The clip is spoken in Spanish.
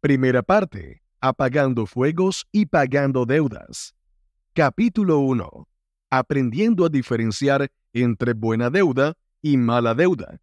Primera parte. Apagando fuegos y pagando deudas. Capítulo 1. Aprendiendo a diferenciar entre buena deuda y mala deuda.